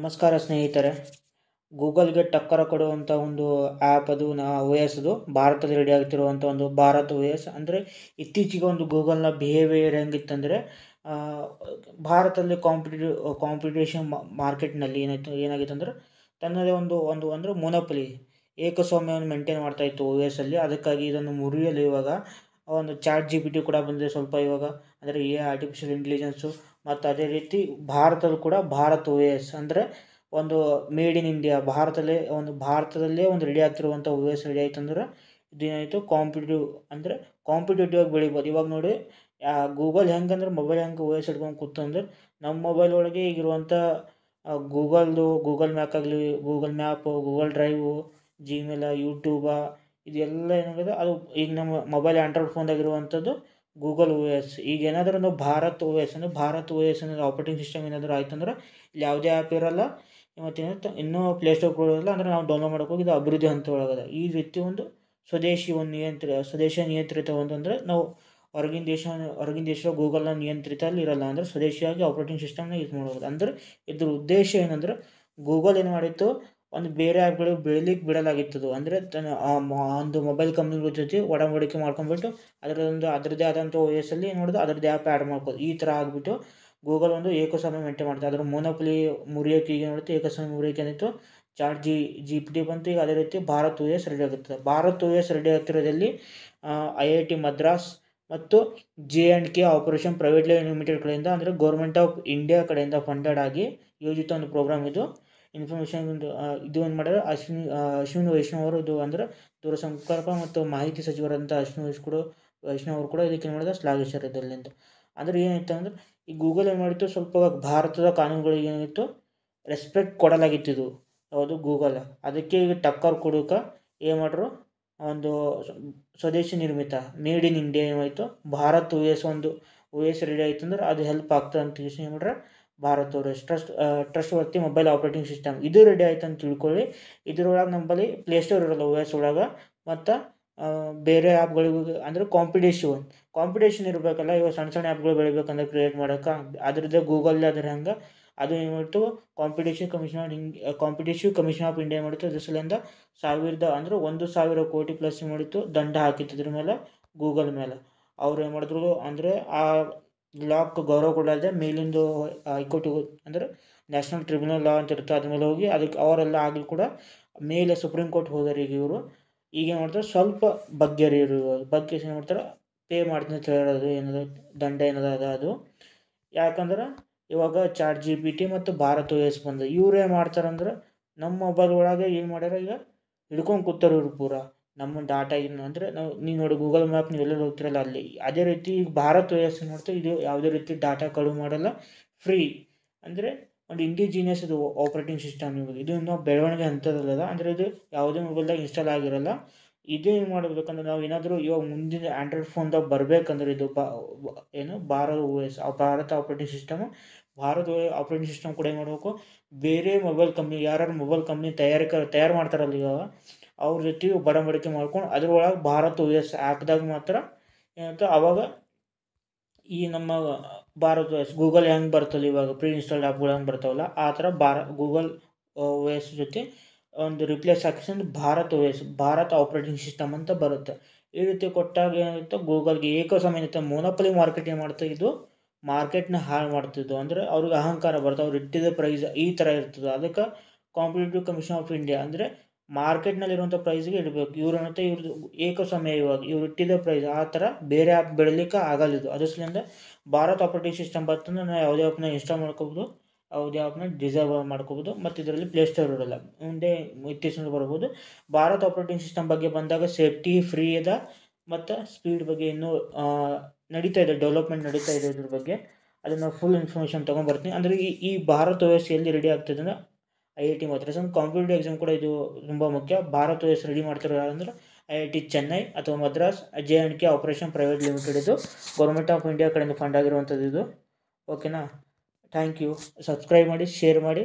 ನಮಸ್ಕಾರ ಸ್ನೇಹಿತರೆ ಗೂಗಲ್ಗೆ ಟಕ್ಕರ ಕೊಡುವಂಥ ಒಂದು ಆ್ಯಪ್ ಅದು ನಾ ಓ ಎಸ್ ಅದು ಭಾರತದಲ್ಲಿ ರೆಡಿ ಆಗ್ತಿರುವಂಥ ಒಂದು ಭಾರತ್ ಓ ಎಸ್ ಅಂದರೆ ಇತ್ತೀಚೆಗೆ ಒಂದು ಗೂಗಲ್ನ ಬಿಹೇವಿಯರ್ ಹೆಂಗಿತ್ತಂದರೆ ಭಾರತದಲ್ಲಿ ಕಾಂಪಿಟೇಟಿವ್ ಕಾಂಪಿಟೇಷನ್ ಮಾರ್ಕೆಟ್ನಲ್ಲಿ ಏನಾಯ್ತು ಏನಾಗಿತ್ತು ಅಂದರೆ ತನ್ನದೇ ಒಂದು ಒಂದು ಅಂದರೆ ಮೊನೊಪಲಿ ಏಕಸ್ವಾಮ್ಯವನ್ನು ಮೇಂಟೈನ್ ಇತ್ತು ಓ ಎಸ್ ಅಲ್ಲಿ ಅದಕ್ಕಾಗಿ ಇದನ್ನು ಮುರಿಯಲು ಇವಾಗ ಒಂದು ಚಾಟ್ ಜಿ ಪಿ ಟಿ ಕೂಡ ಬಂದಿದೆ ಸ್ವಲ್ಪ ಇವಾಗ ಅಂದರೆ ಎ ಆರ್ಟಿಫಿಷಿಯಲ್ ಇಂಟೆಲಿಜೆನ್ಸು ಮತ್ತು ಅದೇ ರೀತಿ ಭಾರತದಲ್ಲೂ ಕೂಡ ಭಾರತ್ ಓ ಎಸ್ ಅಂದರೆ ಒಂದು ಮೇಡ್ ಇನ್ ಇಂಡಿಯಾ ಭಾರತದಲ್ಲೇ ಒಂದು ಭಾರತದಲ್ಲೇ ಒಂದು ರೆಡಿ ಆಗ್ತಿರುವಂಥ ಓ ಎಸ್ ರೆಡಿ ಆಯ್ತು ಅಂದ್ರೆ ಇದೇನಾಯಿತು ಕಾಂಪಿಟೇಟಿವ್ ಅಂದರೆ ಕಾಂಪಿಟೇಟಿವ್ ಆಗಿ ಬೆಳಿಬೋದು ಇವಾಗ ನೋಡಿ ಗೂಗಲ್ ಹೆಂಗಂದ್ರೆ ಮೊಬೈಲ್ ಹೆಂಗೆ ಓ ಎಸ್ ಹಿಡ್ಕೊಂಡು ಕೂತಂದ್ರೆ ನಮ್ಮ ಮೊಬೈಲ್ ಒಳಗೆ ಈಗಿರುವಂಥ ಗೂಗಲ್ದು ಗೂಗಲ್ ಮ್ಯಾಪ್ ಆಗಲಿ ಗೂಗಲ್ ಮ್ಯಾಪು ಗೂಗಲ್ ಡ್ರೈವು ಜಿಮೇಲ ಯೂಟ್ಯೂಬಾ ಇದೆಲ್ಲ ಏನಾಗಿದೆ ಅದು ಈಗ ನಮ್ಮ ಮೊಬೈಲ್ ಆ್ಯಂಡ್ರಾಯ್ಡ್ ಫೋನ್ದಾಗಿರುವಂಥದ್ದು ಗೂಗಲ್ ಓ ಎಸ್ ಈಗ ಏನಾದರೂ ನಾವು ಭಾರತ್ ಓ ಎಸ್ ಅಂದರೆ ಭಾರತ್ ಓ ಎಸ್ ಅಂದ್ರೆ ಆಪ್ರೇಟಿಂಗ್ ಸಿಸ್ಟಮ್ ಏನಾದರೂ ಆಯ್ತು ಅಂದ್ರೆ ಇಲ್ಲಿ ಯಾವುದೇ ಆ್ಯಪ್ ಇರೋಲ್ಲ ಮತ್ತು ಇನ್ನೂ ಇನ್ನೂ ಇರಲ್ಲ ಕೊಡೋದಿಲ್ಲ ಅಂದರೆ ನಾವು ಡೌನ್ಲೋಡ್ ಮಾಡೋಕ್ಕೋಗಿ ಇದು ಅಭಿವೃದ್ಧಿ ಹಂತ ಒಳಗದ ಈ ರೀತಿ ಒಂದು ಸ್ವದೇಶಿ ಒಂದು ನಿಯಂತ್ರ ಸ್ವದೇಶ ನಿಯಂತ್ರಿತ ಒಂದಂದರೆ ನಾವು ಹೊರಗಿನ ದೇಶ ಹೊರಗಿನ ದೇಶ ಗೂಗಲ್ನ ಅಲ್ಲಿ ಇರಲ್ಲ ಅಂದರೆ ಸ್ವದೇಶಿಯಾಗಿ ಆಪ್ರೇಟಿಂಗ್ ಸಿಸ್ಟಮ್ನ ಯೂಸ್ ಮಾಡ್ಬೋದು ಅಂದರೆ ಇದ್ರ ಉದ್ದೇಶ ಏನಂದ್ರೆ ಗೂಗಲ್ ಏನು ಮಾಡಿತ್ತು ಒಂದು ಬೇರೆ ಆ್ಯಪ್ಗಳು ಬೆಳಿಲಿಕ್ಕೆ ಬಿಡಲಾಗಿತ್ತದು ಅಂದರೆ ತನ್ನ ಒಂದು ಮೊಬೈಲ್ ಕಂಪ್ನಿಗಳ ಜೊತೆ ಒಡಂಬಡಿಕೆ ಮಾಡ್ಕೊಂಡ್ಬಿಟ್ಟು ಅದರದೊಂದು ಅದರದೇ ಆದಂಥ ಓ ಅಲ್ಲಿ ನೋಡಿದ್ರೆ ಅದರದ್ದೇ ಆ್ಯಪ್ ಆ್ಯಡ್ ಮಾಡ್ಕೋದು ಈ ಥರ ಆಗಿಬಿಟ್ಟು ಗೂಗಲ್ ಒಂದು ಏಕಸ್ವಾಮ್ಯ ಮೇಂಟೈನ್ ಮಾಡ್ತಾರೆ ಅದರ ಮೋನೋಪಲಿ ಮುರಿಯೋಕೆ ಈಗ ನೋಡುತ್ತೆ ಏಕಸ್ವಾಮ್ಯ ಮುರಿಯೋಕೆ ಏನಿತ್ತು chat G G P T ಬಂತು ಈಗ ಅದೇ ರೀತಿ ಭಾರತ್ ಓ ಎಸ್ ರೆಡಿ ಆಗುತ್ತದೆ ಭಾರತ್ ಓ ಎಸ್ ರೆಡಿ ಆಗ್ತಿರೋದಲ್ಲಿ ಐ ಐ ಟಿ ಮದ್ರಾಸ್ ಮತ್ತು J and K operation private limited ಕಡೆಯಿಂದ ಅಂದರೆ ಗೌರ್ಮೆಂಟ್ ಆಫ್ ಇಂಡಿಯಾ ಕಡೆಯಿಂದ ಫಂಡೆಡ್ ಆಗಿ ಯೋಜಿತ ಒಂದು ಪ್ರೋಗ್ರಾಮ್ ಇದು ಒಂದು ಇದು ಏನು ಮಾಡಿದ್ರೆ ಅಶ್ವಿನಿ ಅಶ್ವಿನಿ ವೈಷ್ಣವ್ ಅವರು ಇದು ಅಂದರೆ ದೂರ ಮತ್ತು ಮಾಹಿತಿ ಸಚಿವರಾದಂಥ ಅಶ್ವಿನಿ ವೈಶ್ ಕೂಡ ವೈಷ್ಣವ್ ಅವರು ಕೂಡ ಇದಕ್ಕೆ ಏನು ಮಾಡಿದ ಶ್ಲಾಘಿಸಿರೋದಿಲ್ಲ ಅಂತ ಅಂದರೆ ಏನಾಯ್ತು ಅಂದ್ರೆ ಈ ಗೂಗಲ್ ಏನು ಮಾಡಿತ್ತು ಸ್ವಲ್ಪ ಭಾರತದ ಕಾನೂನುಗಳಿಗೆ ಏನಾಗಿತ್ತು ರೆಸ್ಪೆಕ್ಟ್ ಕೊಡಲಾಗಿತ್ತು ಇದು ಹೌದು ಗೂಗಲ್ ಅದಕ್ಕೆ ಈಗ ಟಕ್ಕರ್ ಕೊಡೋಕೆ ಏನು ಮಾಡ್ರು ಒಂದು ಸ್ವದೇಶಿ ನಿರ್ಮಿತ ಮೇಡ್ ಇನ್ ಇಂಡಿಯಾ ಏನಾಯ್ತು ಭಾರತ್ ಯು ಎಸ್ ಒಂದು ಯು ಎಸ್ ರೆಡಿ ಆಯ್ತು ಅಂದ್ರೆ ಅದು ಹೆಲ್ಪ್ ಆಗ್ತದೆ ಅಂತ ಯೋಚನೆ ಮಾಡ್ರೆ ಭಾರತದ trust trustworthy mobile operating system ಇದು ರೆಡಿ ಆಯ್ತು ಅಂತ ತಿಳ್ಕೊಳ್ಳಿ ಇದರೊಳಗೆ ನಮ್ಮಲ್ಲಿ ಪ್ಲೇಸ್ಟೋರ್ ಇರೋಲ್ಲ ಓ ಎಸ್ ಒಳಗೆ ಮತ್ತು ಬೇರೆ ಆ್ಯಪ್ಗಳಿಗೂ ಅಂದರೆ ಕಾಂಪಿಟೇಷನ್ ಕಾಂಪಿಟೇಷನ್ ಇರಬೇಕಲ್ಲ ಇವಾಗ ಸಣ್ಣ ಸಣ್ಣ ಆ್ಯಪ್ಗಳು ಬೆಳಿಬೇಕಂದ್ರೆ ಕ್ರಿಯೇಟ್ ಮಾಡೋಕೆ ಅದ್ರದ್ದೇ ಗೂಗಲ್ ಅದ್ರ ಹಂಗೆ ಅದು ಏನು ಮಾಡ್ತು ಕಾಂಪಿಟೇಷನ್ ಕಮಿಷನ್ ಆಫ್ ಹಿಂಗೆ ಕಾಂಪಿಟೇಷನ್ ಕಮಿಷನ್ ಆಫ್ ಇಂಡಿಯಾ ಮಾಡಿತ್ತು ಅದ್ರ ಸಾವಿರದ ಅಂದರೆ ಒಂದು ಸಾವಿರ ಕೋಟಿ ಪ್ಲಸ್ ಮಾಡಿತ್ತು ದಂಡ ಹಾಕಿತ್ತು ಇದ್ರ ಮೇಲೆ ಗೂಗಲ್ ಮೇಲೆ ಅವ್ರು ಏನು ಮಾಡಿದ್ರು ಅಂದರೆ ಆ ಲಾಕ್ ಗೌರವ ಮೇಲಿಂದ ಮೇಲಿಂದು ಹೈಕೋರ್ಟಿಗೆ ಅಂದರೆ ನ್ಯಾಷನಲ್ ಟ್ರಿಬ್ಯುನಲ್ ಲಾ ಅಂತ ಇರುತ್ತೆ ಅದ್ರ ಮೇಲೆ ಹೋಗಿ ಅದಕ್ಕೆ ಅವರೆಲ್ಲ ಆಗಲಿ ಕೂಡ ಮೇಲೆ ಸುಪ್ರೀಂ ಕೋರ್ಟ್ ಹೋದರೆ ಈಗ ಇವರು ಈಗ ಏನು ಮಾಡ್ತಾರೆ ಸ್ವಲ್ಪ ಇವಾಗ ಬಗ್ಗೆ ಏನು ಮಾಡ್ತಾರೆ ಪೇ ಮಾಡ್ತೀನಿ ಅಂತ ಹೇಳೋದು ಏನದು ದಂಡ ಏನದ ಅದ ಅದು ಯಾಕಂದ್ರೆ ಇವಾಗ ಚಾಟ್ ಜಿ ಪಿ ಟಿ ಮತ್ತು ಭಾರತ ಎಸ್ ಬಂದ ಇವ್ರು ಏನು ಮಾಡ್ತಾರಂದ್ರೆ ನಮ್ಮ ಮೊಬೈಲ್ ಒಳಗೆ ಏನು ಮಾಡ್ಯಾರ ಈಗ ಹಿಡ್ಕೊಂಡು ಕೂತಾರೆ ಇವ್ರು ಪೂರಾ ನಮ್ಮ ಡಾಟಾ ಏನು ಅಂದರೆ ನಾವು ನೀವು ನೋಡಿ ಗೂಗಲ್ ಮ್ಯಾಪ್ ನೀವೆಲ್ಲ ಹೋಗ್ತಿರಲ್ಲ ಅಲ್ಲಿ ಅದೇ ರೀತಿ ಈಗ ಭಾರತ್ ವಯಸ್ಸು ನೋಡ್ತಾ ಇದು ಯಾವುದೇ ರೀತಿ ಡಾಟಾ ಕಡು ಮಾಡಲ್ಲ ಫ್ರೀ ಅಂದರೆ ಒಂದು ಇಂಡಿಜಿನಿಯಸ್ ಇದು ಆಪ್ರೇಟಿಂಗ್ ಸಿಸ್ಟಮ್ ಇವಾಗ ಇದು ಇನ್ನೂ ಬೆಳವಣಿಗೆ ಹಂತದಲ್ಲದ ಅಂದರೆ ಇದು ಯಾವುದೇ ಮೊಬೈಲ್ದಾಗ ಇನ್ಸ್ಟಾಲ್ ಆಗಿರಲ್ಲ ಇದೇನು ಮಾಡಬೇಕಂದ್ರೆ ನಾವು ಏನಾದರೂ ಇವಾಗ ಮುಂದಿನ ಆ್ಯಂಡ್ರಾಯ್ಡ್ ಫೋನ್ದಾಗ ಬರಬೇಕಂದ್ರೆ ಇದು ಬಾ ಏನು ಭಾರತ ಓ ಆ Bharat operating system Bharat operating system ಕೂಡ ಏನು ಮಾಡಬೇಕು ಬೇರೆ ಮೊಬೈಲ್ ಕಂಪ್ನಿ ಯಾರ್ಯಾರು ಮೊಬೈಲ್ ಕಂಪ್ನಿ ತಯಾರಿಕ ತಯಾರು ಮಾಡ್ತಾರಲ್ಲ ಇವಾಗ ಅವ್ರ ಜೊತೆ ಬಡಂಬಡಿಕೆ ಮಾಡ್ಕೊಂಡು ಅದ್ರೊಳಗೆ ಭಾರತ ಯು ಎಸ್ ಹಾಕಿದಾಗ ಮಾತ್ರ ಏನಂತ ಅವಾಗ ಈ ನಮ್ಮ ಭಾರತ ಎಸ್ ಗೂಗಲ್ ಹೆಂಗೆ ಬರ್ತಲ್ಲ ಇವಾಗ ಪ್ರೀ ಇನ್ಸ್ಟಾಲ್ಡ್ ಆ್ಯಪ್ಗಳು ಹೆಂಗೆ ಬರ್ತಾವಲ್ಲ ಆ ಥರ ಭಾರ ಗೂಗಲ್ ಓ ಜೊತೆ ಒಂದು ರಿಪ್ಲೇಸ್ ಹಾಕಿಸಂದ್ರೆ Bharat O S Bharat operating system ಅಂತ ಬರುತ್ತೆ ಈ ರೀತಿ ಕೊಟ್ಟಾಗ ಏನಾಗುತ್ತೆ ಗೂಗಲ್ಗೆ ಏಕ ಸಮಯ ಮೋನೋಪಲಿ ಮಾರ್ಕೆಟ್ ಏನು ಇದ್ದು ಮಾರ್ಕೆಟ್ನ ಹಾಳು ಮಾಡ್ತಿದ್ದು ಅಂದರೆ ಅವ್ರಿಗೆ ಅಹಂಕಾರ ಬರ್ತದೆ ಅವ್ರು ಇಟ್ಟಿದ್ದ ಪ್ರೈಸ್ ಈ ಥರ ಇರ್ತದೆ ಅದಕ್ಕೆ ಕಾಂಪಿಟೇಟಿವ್ ಕಮಿಷನ್ ಆಫ್ ಇಂಡಿಯಾ ಅಂದರೆ ಮಾರ್ಕೆಟ್ನಲ್ಲಿರುವಂಥ ಪ್ರೈಸ್ಗೆ ಇಡಬೇಕು ಇವ್ರಂತೆ ಇವ್ರದ್ದು ಏಕ ಸಮಯ ಇವಾಗ ಇವ್ರು ಇಟ್ಟಿದ್ದ ಪ್ರೈಸ್ ಆ ಥರ ಬೇರೆ ಆ್ಯಪ್ ಬೆಳಿಲಿಕ್ಕೆ ಆಗಲ್ಲಿದ್ದು ಅದ್ರ ಸಲಿಂದ ಭಾರತ್ ಆಪರೇಟಿಂಗ್ ಸಿಸ್ಟಮ್ ಬರ್ತಂದ್ರೆ ನಾವು ಯಾವುದೇ ಆ್ಯಪ್ನ ಇನ್ಸ್ಟಾಲ್ ಮಾಡ್ಕೋಬೋದು ಯಾವುದೇ ಆ್ಯಪ್ನ ಡಿಸೇಬಲ್ ಮಾಡ್ಕೋಬೋದು ಮತ್ತು ಇದರಲ್ಲಿ ಪ್ಲೇಸ್ಟೋರ್ ಇರೋಲ್ಲ ಮುಂದೆ ಇತ್ತೀಚಿನ ಬರ್ಬೋದು ಭಾರತ್ ಆಪರೇಟಿಂಗ್ ಸಿಸ್ಟಮ್ ಬಗ್ಗೆ ಬಂದಾಗ ಸೇಫ್ಟಿ ಫ್ರೀ ಇದೆ ಮತ್ತು ಸ್ಪೀಡ್ ಬಗ್ಗೆ ಇನ್ನೂ ನಡೀತಾ ಇದೆ ಡೆವಲಪ್ಮೆಂಟ್ ನಡೀತಾ ಇದೆ ಇದ್ರ ಬಗ್ಗೆ ಅದನ್ನು ಫುಲ್ ಇನ್ಫಾರ್ಮೇಷನ್ ತೊಗೊಂಬರ್ತೀನಿ ಅಂದರೆ ಈ ಈ ಭಾರತ ಎಲ್ಲಿ ರೆಡಿ ಆಗ್ತದೆ ಅಂದ್ರೆ ಐ ಐ ಟಿ ಮದ್ರಾಸ್ ಒಂದು ಕಾಂಪಿಟೇಟಿವ್ ಎಕ್ಸಾಮ್ ಕೂಡ ಇದು ತುಂಬ ಮುಖ್ಯ ಭಾರತ ದೇಶ ರೆಡಿ ಮಾಡ್ತಿರೋ ಅಂದರೆ ಐ ಐ ಟಿ ಚೆನ್ನೈ ಅಥವಾ Madras J and K operation private limited ಇದು ಗೌರ್ಮೆಂಟ್ ಆಫ್ ಇಂಡಿಯಾ ಕಡೆಯಿಂದ ಫಂಡ್ ಆಗಿರುವಂಥದ್ದು ಇದು ಓಕೆನಾ ಥ್ಯಾಂಕ್ ಯು ಸಬ್ಸ್ಕ್ರೈಬ್ ಮಾಡಿ ಶೇರ್ ಮಾಡಿ